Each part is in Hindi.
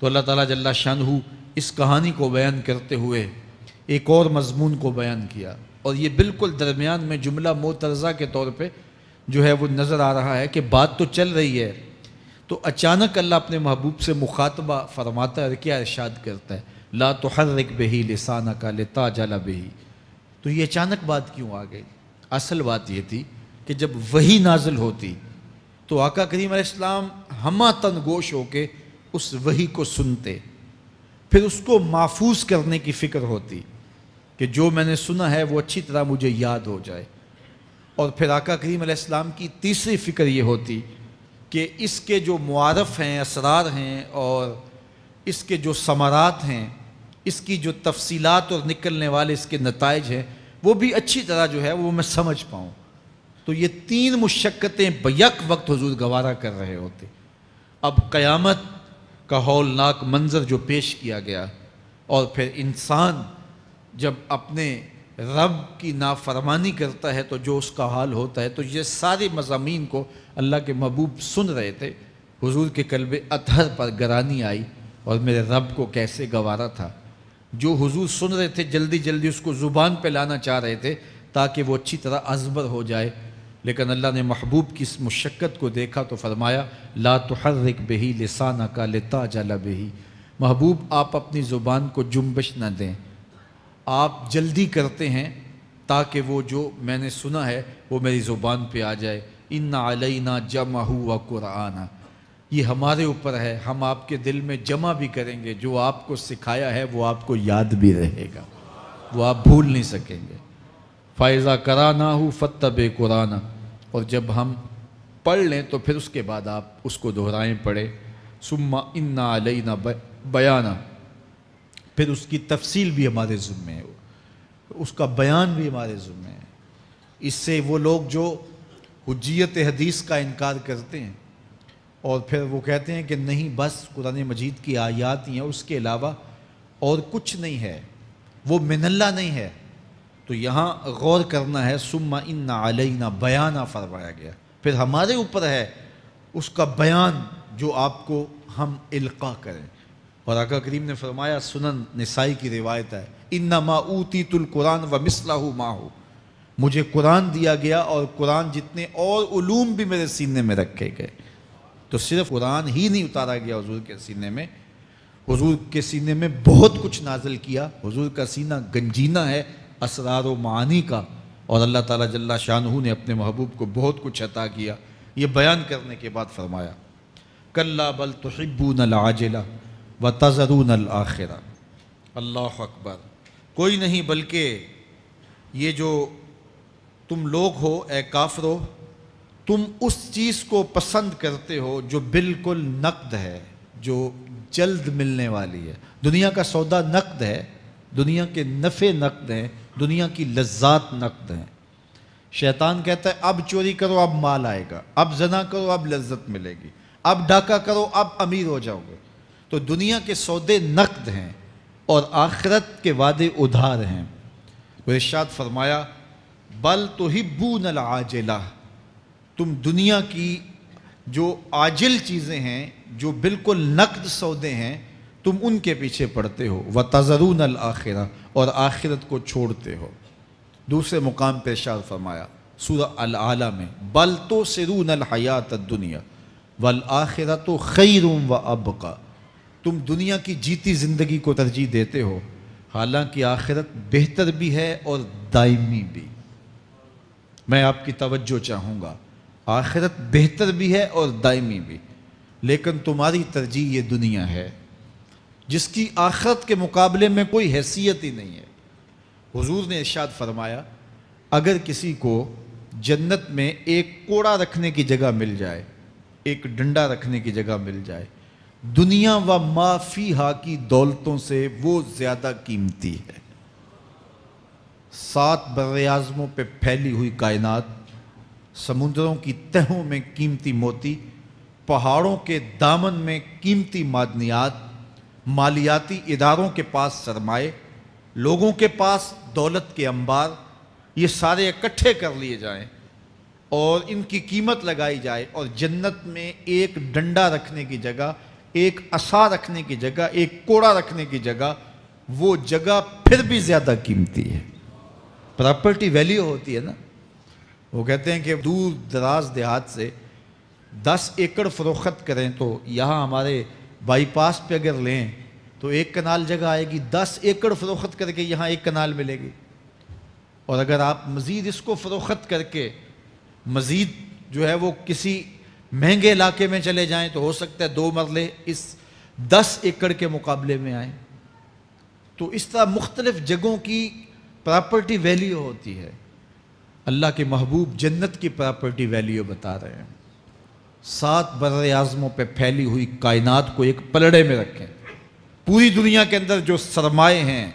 तो अल्लाह ताला जल्ला शाह इस कहानी को बयान करते हुए एक और मजमून को बयान किया और ये बिल्कुल दरमियान में जुमला मोतरज़ा के तौर पे जो है वो नज़र आ रहा है कि बात तो चल रही है तो अचानक अल्लाह अपने महबूब से मुखातबा फरमाता है क्या इर्शाद करता है ला तो हर एक बेही लसाना का लेता जला बेही तो ये अचानक बात क्यों आ गई असल बात ये थी कि जब वही नाजिल होती तो आका करीम इस्लाम हमा तन गोश होके उस वही को सुनते फिर उसको महफूज करने की फ़िक्र होती कि जो मैंने सुना है वो अच्छी तरह मुझे याद हो जाए और फिर आका करीम की तीसरी फ़िक्र ये होती कि इसके जो मुआरफ़ हैं असरार हैं और इसके जो समारात हैं इसकी जो तफसीलात और निकलने वाले इसके नतज हैं वो भी अच्छी तरह जो है वो मैं समझ पाऊँ तो ये तीन मुशक्क़तें बयक वक्त हजूर गवारा कर रहे होते अब क़यामत का हौलनाक मंजर जो पेश किया गया और फिर इंसान जब अपने रब की नाफरमानी करता है तो जो उसका हाल होता है तो ये सारे मजामी को अल्लाह के महबूब सुन रहे थे हुजूर के कलब अतहर पर गरानी आई और मेरे रब को कैसे गवारा था जो हुजूर सुन रहे थे जल्दी जल्दी उसको ज़ुबान पे लाना चाह रहे थे ताकि वो अच्छी तरह अजबर हो जाए लेकिन अल्लाह ने महबूब की इस मुशक्क़त को देखा तो फरमाया ला तो हर रिक बेही लसाना का लिता जला बेही महबूब आप अपनी ज़ुबान को जुम्बश न दें आप जल्दी करते हैं ताकि वो जो मैंने सुना है वो मेरी ज़ुबान पर आ जाए इन ना जमा हुआ कुराना ये हमारे ऊपर है हम आपके दिल में जमा भी करेंगे जो आपको सिखाया है वो आपको याद भी रहेगा वो आप भूल नहीं सकेंगे फ़ायज़ा कराना हो बे कुराना और जब हम पढ़ लें तो फिर उसके बाद आप उसको दोहराएं पढ़े सुम्मा इन्ना अलैना बयाना फिर उसकी तफसील भी हमारे ज़ुम्मे है उसका बयान भी हमारे ज़ुम्मे है इससे वो लोग जो हजीत हदीस का इनकार करते हैं और फिर वो कहते हैं कि नहीं बस कुरान मजीद की आयात ही हैं उसके अलावा और कुछ नहीं है वो मिनल्ला नहीं है तो यहाँ गौर करना है सुम्मा इन्ना अलैना बयाना फरमाया गया फिर हमारे ऊपर है उसका बयान जो आपको हम इल्का करें और आका करीम ने फरमाया सुनन नसाई की रिवायत है इन्ना माऊती कुरान व मिसला मा हो मुझे कुरान दिया गया और कुरान जितने और उलूम भी मेरे सीने में रखे गए तो सिर्फ कुरान ही नहीं उतारा गया हजूर के सीने में हजूर के सीने में बहुत कुछ नाजिल किया हजूर का सीना गंजीना है असरार मानी का और अल्लाह ताला जल्ला शाहू ने अपने महबूब को बहुत कुछ अता किया ये बयान करने के बाद फरमाया कल्ला बल तहब्बू नल आजिला व तजरू नल आखिरा अल्लाह अकबर कोई नहीं बल्कि ये जो तुम लोग हो ए काफरो तुम उस चीज़ को पसंद करते हो जो बिल्कुल नकद है जो जल्द मिलने वाली है दुनिया का सौदा नकद है दुनिया के नफ़े नकद हैं दुनिया की लज्जात नकद हैं शैतान कहता है अब चोरी करो अब माल आएगा अब जना करो अब लज्जत मिलेगी अब डाका करो अब अमीर हो जाओगे तो दुनिया के सौदे नकद हैं और आखरत के वादे उधार हैं तो इर्शाद फरमाया बल तो हिब्बू नल आजिला तुम दुनिया की जो आजिल चीज़ें हैं जो बिल्कुल नकद सौदे हैं तुम उनके पीछे पड़ते हो व तजरून आखिर और आखिरत को छोड़ते हो दूसरे मुकाम पर फरमाया सूर अल में बल तो सरून हयात दुनिया वल आखिर तो खैरूम व अब का तुम दुनिया की जीती ज़िंदगी को तरजीह देते हो हालांकि आखिरत बेहतर भी है और दायमी भी मैं आपकी तवज्जो चाहूँगा आखिरत बेहतर भी है और दायमी भी लेकिन तुम्हारी तरजीह ये दुनिया है जिसकी आखरत के मुकाबले में कोई हैसियत ही नहीं है हुजूर ने इर्शाद फरमाया अगर किसी को जन्नत में एक कोड़ा रखने की जगह मिल जाए एक डंडा रखने की जगह मिल जाए दुनिया व माफी हा की दौलतों से वो ज़्यादा कीमती है सात बरआज़मों पे फैली हुई कायनात समुद्रों की तहों में कीमती मोती पहाड़ों के दामन में कीमती मादनियात मालियाती इदारों के पास सरमाए लोगों के पास दौलत के अंबार ये सारे इकट्ठे कर लिए जाएं और इनकी कीमत लगाई जाए और जन्नत में एक डंडा रखने की जगह एक असा रखने की जगह एक कोड़ा रखने की जगह वो जगह फिर भी ज़्यादा कीमती है प्रॉपर्टी वैल्यू होती है ना वो कहते हैं कि दूर दराज देहात से दस एकड़ फरोख्त करें तो यहाँ हमारे बाईपास पे अगर लें तो एक कनाल जगह आएगी दस एकड़ फ़रोख्त करके यहाँ एक कनाल मिलेगी और अगर आप मज़ीद इसको फ़रोख्त करके मज़ीद जो है वो किसी महंगे इलाके में चले जाएं तो हो सकता है दो मरले इस दस एकड़ के मुकाबले में आए तो इस तरह मुख्तलिफ़ जगहों की प्रॉपर्टी वैल्यू होती है अल्लाह के महबूब जन्नत की प्रॉपर्टी वैल्यू बता रहे हैं सात बर आज़मों पर फैली हुई कायनात को एक पलड़े में रखें पूरी दुनिया के अंदर जो सरमाए हैं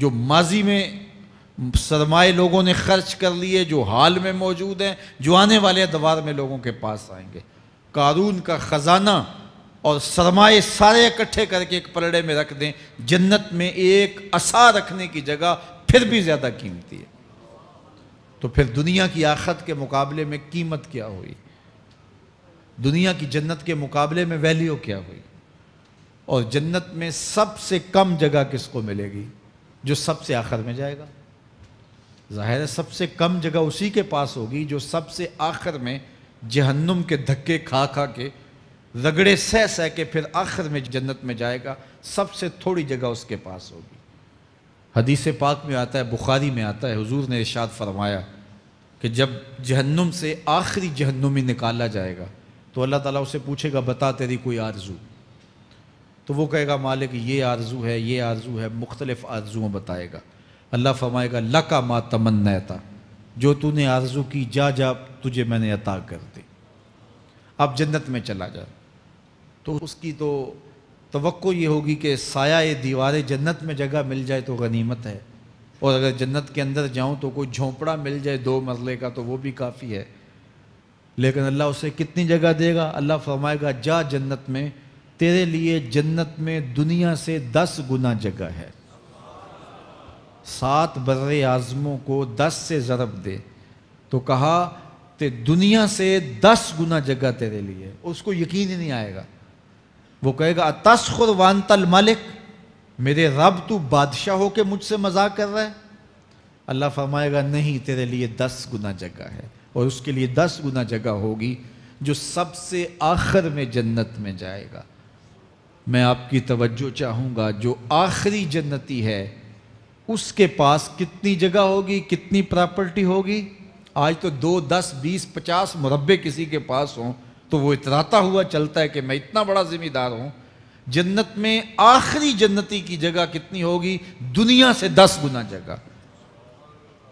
जो माजी में सरमाए लोगों ने खर्च कर लिए जो हाल में मौजूद हैं जो आने वाले दवार में लोगों के पास आएंगे कारून का ख़जाना और सरमाए सारे इकट्ठे करके एक पलड़े में रख दें जन्नत में एक असा रखने की जगह फिर भी ज़्यादा कीमती है तो फिर दुनिया की आखत के मुकाबले में कीमत क्या हुई दुनिया की जन्नत के मुकाबले में वैल्यू क्या हुई और जन्नत में सबसे कम जगह किसको मिलेगी जो सबसे आखिर में जाएगा जाहिर है सबसे कम जगह उसी के पास होगी जो सबसे आखिर में जहन्नुम के धक्के खा खा के रगड़े सह सह के फिर आखिर में जन्नत में जाएगा सबसे थोड़ी जगह उसके पास होगी हदीस पाक में आता है बुखारी में आता है हुजूर ने इरशाद फरमाया कि जब जहन्नुम से आखिरी जहन्नुमी निकाला जाएगा तो अल्लाह ताला उससे पूछेगा बता तेरी कोई आरजू तो वो कहेगा मालिक ये आरजू है ये आरजू है मुख्तलिफ आरजुओं बताएगा अल्लाह फरमाएगा लका मा तमन्ना था जो तूने आरजू की जा जा तुझे मैंने अता कर दी अब जन्नत में चला जा तो उसकी तो तो ये होगी कि साया दीवार जन्नत में जगह मिल जाए तो गनीमत है और अगर जन्नत के अंदर जाऊँ तो कोई झोंपड़ा मिल जाए दो मरले का तो वो भी काफ़ी है लेकिन अल्लाह उसे कितनी जगह देगा अल्लाह फरमाएगा जा जन्नत में तेरे लिए जन्नत में दुनिया से दस गुना जगह है सात बर आज़मों को दस से ज़रब दे तो कहा ते दुनिया से दस गुना जगह तेरे लिए उसको यकीन ही नहीं आएगा वो कहेगा तस्खुर वानतल मलिक मेरे रब तू बादशाह हो के मुझसे मजाक कर रहा है अल्लाह फरमाएगा नहीं तेरे लिए दस गुना जगह है और उसके लिए दस गुना जगह होगी जो सबसे आखिर में जन्नत में जाएगा मैं आपकी तवज्जो चाहूँगा जो आखिरी जन्नती है उसके पास कितनी जगह होगी कितनी प्रॉपर्टी होगी आज तो दो दस बीस पचास मुरबे किसी के पास हों तो वो इतराता हुआ चलता है कि मैं इतना बड़ा ज़िम्मेदार हूँ जन्नत में आखिरी जन्नती की जगह कितनी होगी दुनिया से दस गुना जगह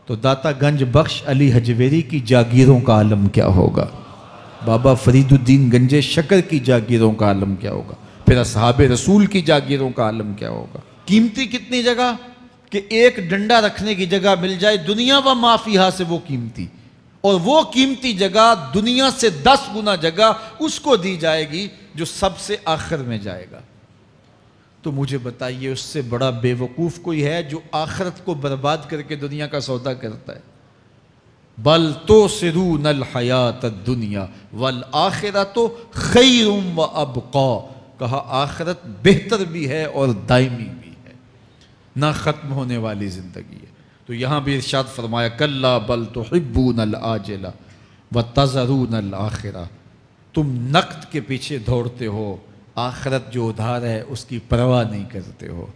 तो दाता गंज बख्श अली हजवेरी की जागीरों का आलम क्या होगा बाबा फरीदुद्दीन गंजे शकर की जागीरों का आलम क्या होगा फिर असहाब रसूल की जागीरों का आलम क्या होगा कीमती कितनी जगह कि एक डंडा रखने की जगह मिल जाए दुनिया व माफिया से वो कीमती और वो कीमती जगह दुनिया से दस गुना जगह उसको दी जाएगी जो सबसे आखिर में जाएगा तो मुझे बताइए उससे बड़ा बेवकूफ़ कोई है जो आखरत को बर्बाद करके दुनिया का सौदा करता है बल तो सिरू नल हयात दुनिया वल आखिरा तो खैरुम व अब कहा आखरत बेहतर भी है और दायमी भी है ना ख़त्म होने वाली ज़िंदगी है तो यहाँ भी इर्शाद फरमाया कल्ला बल तो हिब्बू नल आजिला व तजरू नल आखिरा तुम नक्त के पीछे दौड़ते हो आखरत जो उधार है उसकी परवाह नहीं करते हो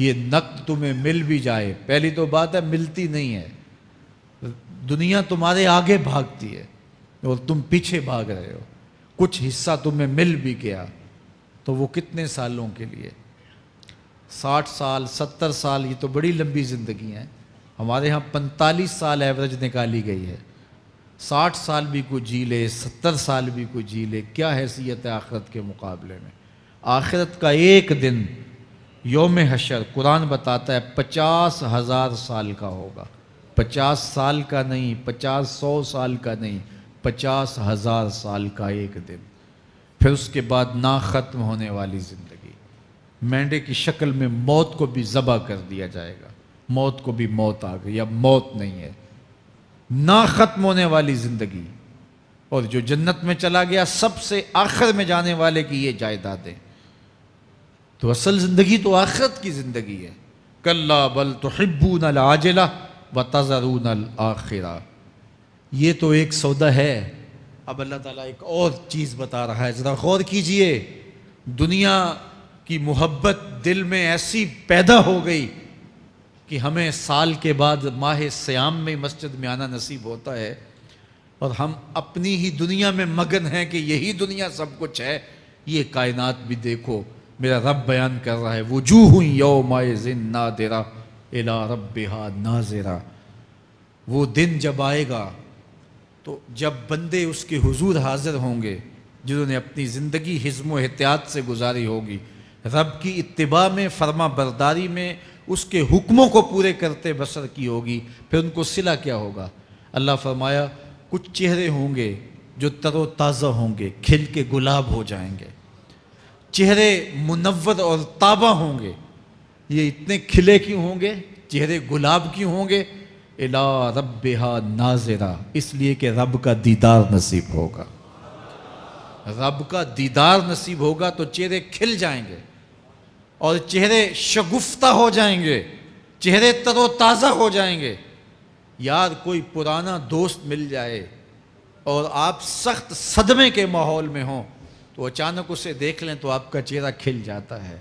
ये नकद तुम्हें मिल भी जाए पहली तो बात है मिलती नहीं है दुनिया तुम्हारे आगे भागती है और तुम पीछे भाग रहे हो कुछ हिस्सा तुम्हें मिल भी गया तो वो कितने सालों के लिए साठ साल सत्तर साल ये तो बड़ी लंबी ज़िंदगी हैं हमारे यहाँ पैंतालीस साल एवरेज निकाली गई है साठ साल भी कोई जी ले सत्तर साल भी कोई जी ले क्या हैसियत है आखिरत के मुकाबले में आखिरत का एक दिन योम हशर कुरान बताता है पचास हज़ार साल का होगा पचास साल का नहीं पचास सौ साल का नहीं पचास हज़ार साल का एक दिन फिर उसके बाद ना ख़त्म होने वाली ज़िंदगी मेंढे की शक्ल में मौत को भी ज़बा कर दिया जाएगा मौत को भी मौत आ गई अब मौत नहीं है ना ख़त्म होने वाली ज़िंदगी और जो जन्नत में चला गया सबसे आखिर में जाने वाले की ये जायदादें तो असल ज़िंदगी तो आखिरत की ज़िंदगी है कल्ला बल तो हिब्बू नल आजला व तजरून आखिरा ये तो एक सौदा है अब अल्लाह ताला एक और चीज़ बता रहा है ज़रा गौर कीजिए दुनिया की मोहब्बत दिल में ऐसी पैदा हो गई कि हमें साल के बाद माह श्याम में मस्जिद में आना नसीब होता है और हम अपनी ही दुनिया में मगन हैं कि यही दुनिया सब कुछ है ये कायनात भी देखो मेरा रब बयान कर रहा है वो वजूह यौ माए जिन ना देरा एला रब बेहा ना जेरा वो दिन जब आएगा तो जब बंदे उसके हुजूर हाजिर होंगे जिन्होंने अपनी ज़िंदगी हिजम एहतियात से गुजारी होगी रब की इतबा में फर्मा बरदारी में उसके हुक्मों को पूरे करते बसर की होगी फिर उनको सिला क्या होगा अल्लाह फरमाया कुछ चेहरे होंगे जो तरोताज़ा होंगे खिल के गुलाब हो जाएंगे चेहरे मुनवर और ताबा होंगे ये इतने खिले क्यों होंगे चेहरे गुलाब क्यों होंगे इला रब नाजरा इसलिए कि रब का दीदार नसीब होगा रब का दीदार नसीब होगा तो चेहरे खिल जाएंगे और चेहरे शगुफ्ता हो जाएंगे चेहरे तरोताज़ा हो जाएंगे यार कोई पुराना दोस्त मिल जाए और आप सख्त सदमे के माहौल में हों तो अचानक उसे देख लें तो आपका चेहरा खिल जाता है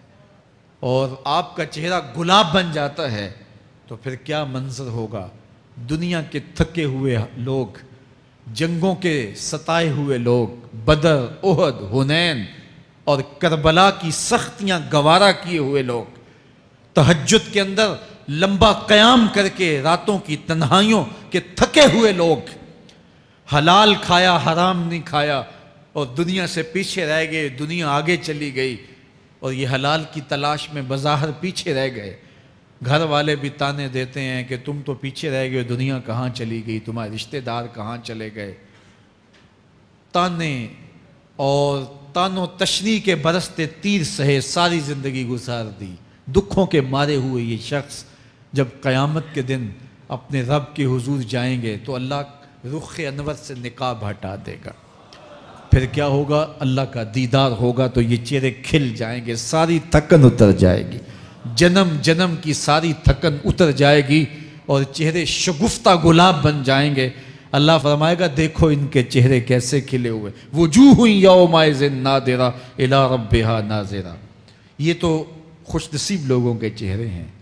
और आपका चेहरा गुलाब बन जाता है तो फिर क्या मंजर होगा दुनिया के थके हुए लोग जंगों के सताए हुए लोग बदर ओहद हुनैन और करबला की सख्तियां गवारा किए हुए लोग तहजद के अंदर लंबा कयाम करके रातों की तन्हाइयों के थके हुए लोग हलाल खाया हराम नहीं खाया और दुनिया से पीछे रह गए दुनिया आगे चली गई और ये हलाल की तलाश में बज़ाहर पीछे रह गए घर वाले भी ताने देते हैं कि तुम तो पीछे रह गए दुनिया कहाँ चली गई तुम्हारे रिश्तेदार कहाँ चले गए ताने और तानो तशनी के बरसते तीर सहे सारी ज़िंदगी गुजार दी दुखों के मारे हुए ये शख्स जब क़यामत के दिन अपने रब के हुजूर जाएंगे तो अल्लाह रुख अनवर से निकाब हटा देगा फिर क्या होगा अल्लाह का दीदार होगा तो ये चेहरे खिल जाएंगे सारी थकन उतर जाएगी जन्म जन्म की सारी थकन उतर जाएगी और चेहरे शगुफ्ता गुलाब बन जाएंगे अल्लाह फरमाएगा देखो इनके चेहरे कैसे खिले हुए वजू हुई यौमाए ना देरा इला रब बेहा ना जेरा ये तो खुश नसीब लोगों के चेहरे हैं